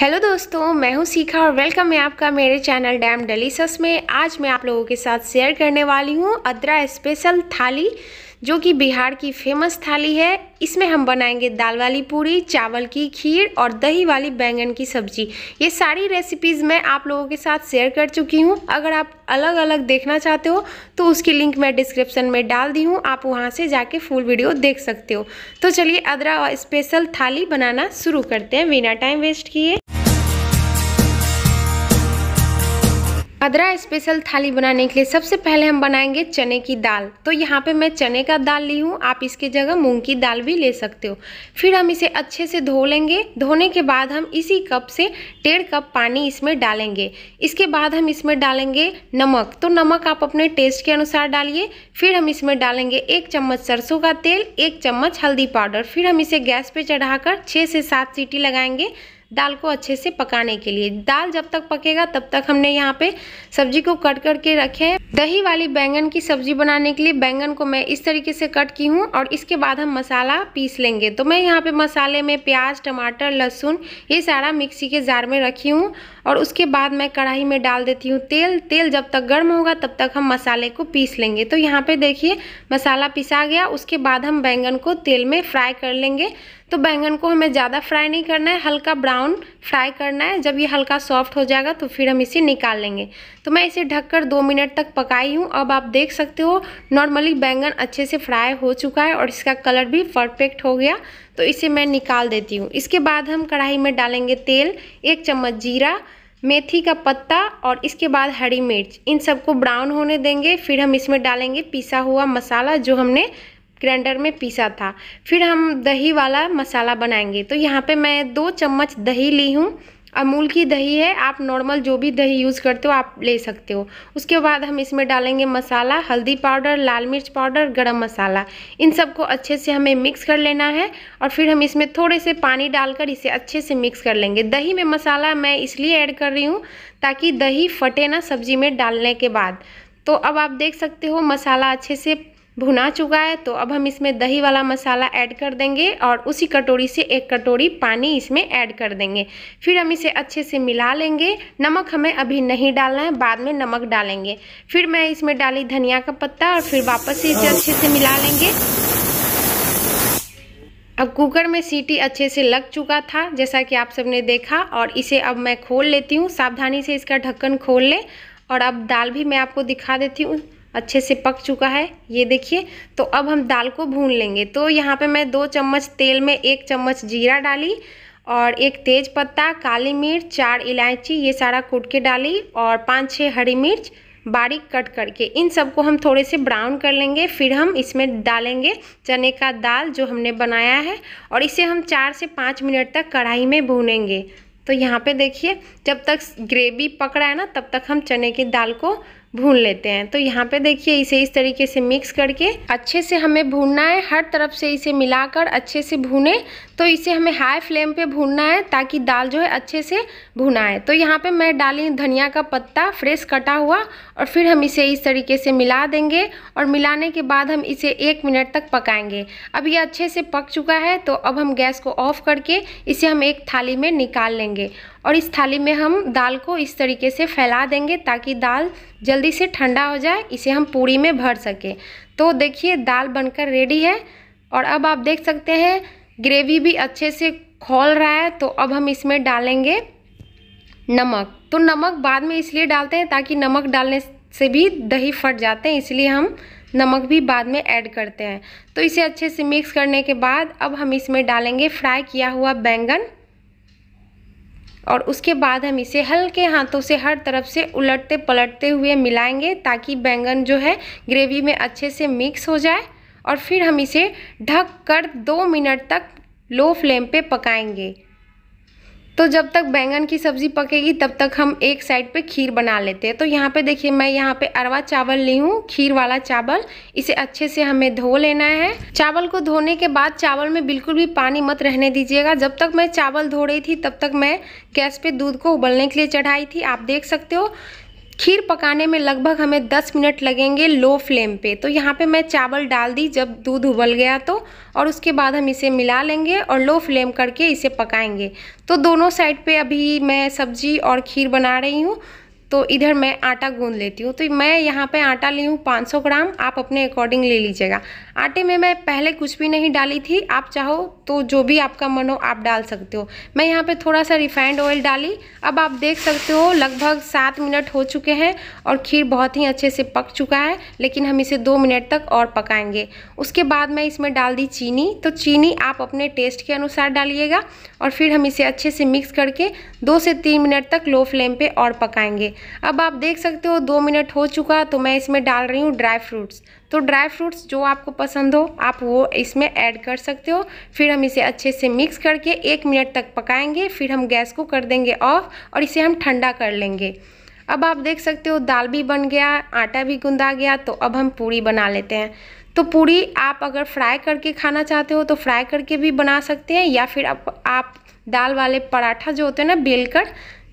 hello दोस्तों मैं हूं सीखा और वेलकम है आपका मेरे चैनल डैम डेलीसस में आज मैं आप लोगों के साथ शेयर करने वाली हूं अदरा स्पेशल थाली जो कि बिहार की फेमस थाली है इसमें हम बनाएंगे दाल वाली पूरी चावल की खीर और दही वाली बैंगन की सब्जी ये सारी रेसिपीज़ मैं आप लोगों के साथ शेयर कर चुकी हूँ अगर आप अलग अलग देखना चाहते हो तो उसकी लिंक मैं डिस्क्रिप्शन में डाल दी हूँ आप वहाँ से जाके फुल वीडियो देख सकते हो तो चलिए अदरा स्पेशल थाली बनाना शुरू करते हैं बिना टाइम वेस्ट किए अदरा स्पेशल थाली बनाने के लिए सबसे पहले हम बनाएंगे चने की दाल तो यहाँ पे मैं चने का दाल ली हूँ आप इसके जगह मूंग की दाल भी ले सकते हो फिर हम इसे अच्छे से धो लेंगे धोने के बाद हम इसी कप से डेढ़ कप पानी इसमें डालेंगे इसके बाद हम इसमें डालेंगे नमक तो नमक आप अपने टेस्ट के अनुसार डालिए फिर हम इसमें डालेंगे एक चम्मच सरसों का तेल एक चम्मच हल्दी पाउडर फिर हम इसे गैस पर चढ़ाकर छः से सात सीटी लगाएंगे दाल को अच्छे से पकाने के लिए दाल जब तक पकेगा तब तक हमने यहाँ पे सब्जी को कट करके रखे हैं दही वाली बैंगन की सब्जी बनाने के लिए बैंगन को मैं इस तरीके से कट की हूँ और इसके बाद हम मसाला पीस लेंगे तो मैं यहाँ पे मसाले में प्याज टमाटर लहसुन ये सारा मिक्सी के जार में रखी हूँ और उसके बाद मैं कढ़ाई में डाल देती हूँ तेल तेल जब तक गर्म होगा तब तक हम मसाले को पीस लेंगे तो यहाँ पे देखिए मसाला पिसा गया उसके बाद हम बैंगन को तेल में फ्राई कर लेंगे तो बैंगन को हमें ज़्यादा फ्राई नहीं करना है हल्का ब्राउन फ्राई करना है जब ये हल्का सॉफ्ट हो जाएगा तो फिर हम इसे निकाल लेंगे तो मैं इसे ढककर दो मिनट तक पकाई हूँ अब आप देख सकते हो नॉर्मली बैंगन अच्छे से फ्राई हो चुका है और इसका कलर भी परफेक्ट हो गया तो इसे मैं निकाल देती हूँ इसके बाद हम कढ़ाई में डालेंगे तेल एक चम्मच जीरा मेथी का पत्ता और इसके बाद हरी मिर्च इन सबको ब्राउन होने देंगे फिर हम इसमें डालेंगे पिसा हुआ मसाला जो हमने ग्राइंडर में पीसा था फिर हम दही वाला मसाला बनाएंगे तो यहाँ पे मैं दो चम्मच दही ली हूँ अमूल की दही है आप नॉर्मल जो भी दही यूज़ करते हो आप ले सकते हो उसके बाद हम इसमें डालेंगे मसाला हल्दी पाउडर लाल मिर्च पाउडर गरम मसाला इन सबको अच्छे से हमें मिक्स कर लेना है और फिर हम इसमें थोड़े से पानी डालकर इसे अच्छे से मिक्स कर लेंगे दही में मसाला मैं इसलिए ऐड कर रही हूँ ताकि दही फटे ना सब्जी में डालने के बाद तो अब आप देख सकते हो मसाला अच्छे से भुना चुका है तो अब हम इसमें दही वाला मसाला ऐड कर देंगे और उसी कटोरी से एक कटोरी पानी इसमें ऐड कर देंगे फिर हम इसे अच्छे से मिला लेंगे नमक हमें अभी नहीं डालना है बाद में नमक डालेंगे फिर मैं इसमें डाली धनिया का पत्ता और फिर वापस से इसे अच्छे से मिला लेंगे अब कुकर में सीटी अच्छे से लग चुका था जैसा कि आप सबने देखा और इसे अब मैं खोल लेती हूँ सावधानी से इसका ढक्कन खोल लें और अब दाल भी मैं आपको दिखा देती हूँ अच्छे से पक चुका है ये देखिए तो अब हम दाल को भून लेंगे तो यहाँ पे मैं दो चम्मच तेल में एक चम्मच जीरा डाली और एक तेज पत्ता काली मिर्च चार इलायची ये सारा कूट के डाली और पाँच छः हरी मिर्च बारीक कट करके इन सबको हम थोड़े से ब्राउन कर लेंगे फिर हम इसमें डालेंगे चने का दाल जो हमने बनाया है और इसे हम चार से पाँच मिनट तक कढ़ाई में भूनेंगे तो यहाँ पे देखिए जब तक ग्रेवी पक रहा है ना तब तक हम चने की दाल को भून लेते हैं तो यहाँ पे देखिए इसे इस तरीके से मिक्स करके अच्छे से हमें भूनना है हर तरफ से इसे मिलाकर अच्छे से भूने तो इसे हमें हाई फ्लेम पे भूनना है ताकि दाल जो है अच्छे से भुना है तो यहाँ पे मैं डाली धनिया का पत्ता फ्रेश कटा हुआ और फिर हम इसे इस तरीके से मिला देंगे और मिलाने के बाद हम इसे एक मिनट तक पकाएंगे अब ये अच्छे से पक चुका है तो अब हम गैस को ऑफ करके इसे हम एक थाली में निकाल लेंगे और इस थाली में हम दाल को इस तरीके से फैला देंगे ताकि दाल जल्दी से ठंडा हो जाए इसे हम पूरी में भर सकें तो देखिए दाल बनकर रेडी है और अब आप देख सकते हैं ग्रेवी भी अच्छे से खोल रहा है तो अब हम इसमें डालेंगे नमक तो नमक बाद में इसलिए डालते हैं ताकि नमक डालने से भी दही फट जाते हैं इसलिए हम नमक भी बाद में ऐड करते हैं तो इसे अच्छे से मिक्स करने के बाद अब हम इसमें डालेंगे फ्राई किया हुआ बैंगन और उसके बाद हम इसे हल्के हाथों से हर तरफ से उलटते पलटते हुए मिलाएंगे ताकि बैंगन जो है ग्रेवी में अच्छे से मिक्स हो जाए और फिर हम इसे ढक कर दो मिनट तक लो फ्लेम पे पकाएंगे तो जब तक बैंगन की सब्ज़ी पकेगी तब तक हम एक साइड पे खीर बना लेते हैं तो यहाँ पे देखिए मैं यहाँ पे अरवा चावल ली हूँ खीर वाला चावल इसे अच्छे से हमें धो लेना है चावल को धोने के बाद चावल में बिल्कुल भी पानी मत रहने दीजिएगा जब तक मैं चावल धो रही थी तब तक मैं गैस पर दूध को उबलने के लिए चढ़ाई थी आप देख सकते हो खीर पकाने में लगभग हमें 10 मिनट लगेंगे लो फ्लेम पे तो यहाँ पे मैं चावल डाल दी जब दूध उबल गया तो और उसके बाद हम इसे मिला लेंगे और लो फ्लेम करके इसे पकाएंगे तो दोनों साइड पे अभी मैं सब्जी और खीर बना रही हूँ तो इधर मैं आटा गूंद लेती हूँ तो मैं यहाँ पे आटा ली हूँ 500 ग्राम आप अपने अकॉर्डिंग ले लीजिएगा आटे में मैं पहले कुछ भी नहीं डाली थी आप चाहो तो जो भी आपका मन हो आप डाल सकते हो मैं यहाँ पे थोड़ा सा रिफाइंड ऑयल डाली अब आप देख सकते हो लगभग सात मिनट हो चुके हैं और खीर बहुत ही अच्छे से पक चुका है लेकिन हम इसे दो मिनट तक और पकाएंगे उसके बाद मैं इसमें डाल दी चीनी तो चीनी आप अपने टेस्ट के अनुसार डालिएगा और फिर हम इसे अच्छे से मिक्स करके दो से तीन मिनट तक लो फ्लेम पर और पकाएंगे अब आप देख सकते हो दो मिनट हो चुका तो मैं इसमें डाल रही हूँ ड्राई फ्रूट्स तो ड्राई फ्रूट्स जो आपको पसंद हो आप वो इसमें ऐड कर सकते हो फिर हम इसे अच्छे से मिक्स करके एक मिनट तक पकाएंगे फिर हम गैस को कर देंगे ऑफ और इसे हम ठंडा कर लेंगे अब आप देख सकते हो दाल भी बन गया आटा भी गुंदा गया तो अब हम पूरी बना लेते हैं तो पूरी आप अगर फ्राई करके खाना चाहते हो तो फ्राई करके भी बना सकते हैं या फिर आप, आप दाल वाले पराठा जो होते हैं ना बेलकर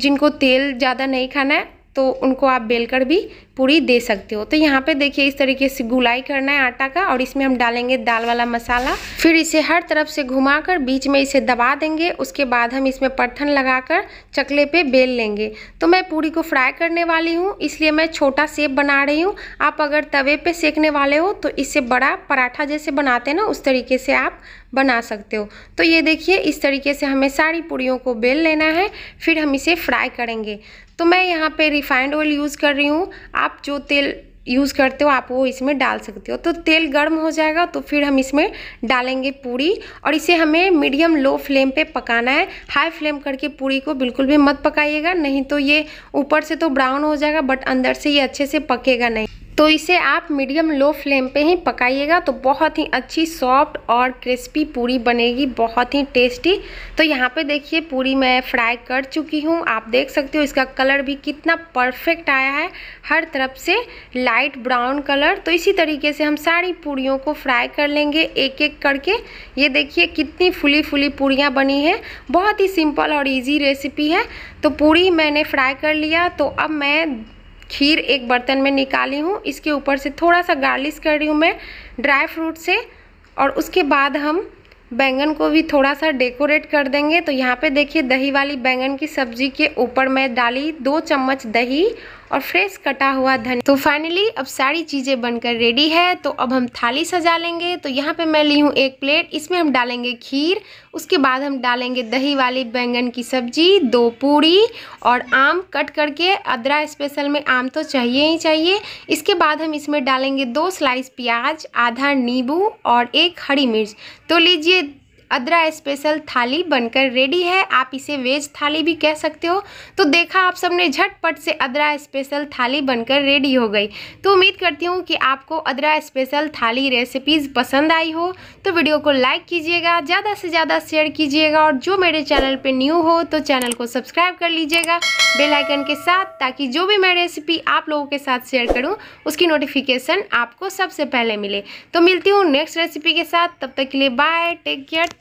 जिनको तेल ज़्यादा नहीं खाना है तो उनको आप बेलकर भी पूरी दे सकते हो तो यहाँ पे देखिए इस तरीके से गुलाई करना है आटा का और इसमें हम डालेंगे दाल वाला मसाला फिर इसे हर तरफ से घुमाकर बीच में इसे दबा देंगे उसके बाद हम इसमें पत्थन लगाकर चकले पे बेल लेंगे तो मैं पूरी को फ्राई करने वाली हूँ इसलिए मैं छोटा सेप बना रही हूँ आप अगर तवे पर सेकने वाले हो तो इससे बड़ा पराठा जैसे बनाते हैं ना उस तरीके से आप बना सकते हो तो ये देखिए इस तरीके से हमें सारी पूड़ियों को बेल लेना है फिर हम इसे फ्राई करेंगे तो मैं यहाँ पे रिफाइंड ऑयल यूज़ कर रही हूँ आप जो तेल यूज़ करते हो आप वो इसमें डाल सकते हो तो तेल गर्म हो जाएगा तो फिर हम इसमें डालेंगे पूरी और इसे हमें मीडियम लो फ्लेम पे पकाना है हाई फ्लेम करके पूरी को बिल्कुल भी मत पकाइएगा नहीं तो ये ऊपर से तो ब्राउन हो जाएगा बट अंदर से ये अच्छे से पकेगा नहीं तो इसे आप मीडियम लो फ्लेम पे ही पकाइएगा तो बहुत ही अच्छी सॉफ्ट और क्रिस्पी पूरी बनेगी बहुत ही टेस्टी तो यहाँ पे देखिए पूरी मैं फ्राई कर चुकी हूँ आप देख सकते हो इसका कलर भी कितना परफेक्ट आया है हर तरफ से लाइट ब्राउन कलर तो इसी तरीके से हम सारी पूड़ियों को फ्राई कर लेंगे एक एक करके ये देखिए कितनी फुली फुली पूड़ियाँ बनी है बहुत ही सिंपल और ईजी रेसिपी है तो पूरी मैंने फ्राई कर लिया तो अब मैं खीर एक बर्तन में निकाली हूँ इसके ऊपर से थोड़ा सा गार्लिश कर रही हूँ मैं ड्राई फ्रूट से और उसके बाद हम बैंगन को भी थोड़ा सा डेकोरेट कर देंगे तो यहाँ पे देखिए दही वाली बैंगन की सब्जी के ऊपर मैं डाली दो चम्मच दही और फ्रेश कटा हुआ धनिया तो फाइनली अब सारी चीज़ें बनकर रेडी है तो अब हम थाली सजा लेंगे तो यहाँ पे मैं ली हूँ एक प्लेट इसमें हम डालेंगे खीर उसके बाद हम डालेंगे दही वाली बैंगन की सब्जी दो पूड़ी और आम कट करके अदरा स्पेशल में आम तो चाहिए ही चाहिए इसके बाद हम इसमें डालेंगे दो स्लाइस प्याज आधा नींबू और एक हरी मिर्च तो लीजिए अदरा स्पेशल थाली बनकर रेडी है आप इसे वेज थाली भी कह सकते हो तो देखा आप सबने झटपट से अदरा स्पेशल थाली बनकर रेडी हो गई तो उम्मीद करती हूँ कि आपको अदरा स्पेशल थाली रेसिपीज़ पसंद आई हो तो वीडियो को लाइक कीजिएगा ज़्यादा से ज़्यादा शेयर कीजिएगा और जो मेरे चैनल पर न्यू हो तो चैनल को सब्सक्राइब कर लीजिएगा बेलाइकन के साथ ताकि जो भी मैं रेसिपी आप लोगों के साथ शेयर करूँ उसकी नोटिफिकेशन आपको सबसे पहले मिले तो मिलती हूँ नेक्स्ट रेसिपी के साथ तब तक के लिए बाय टेक केयर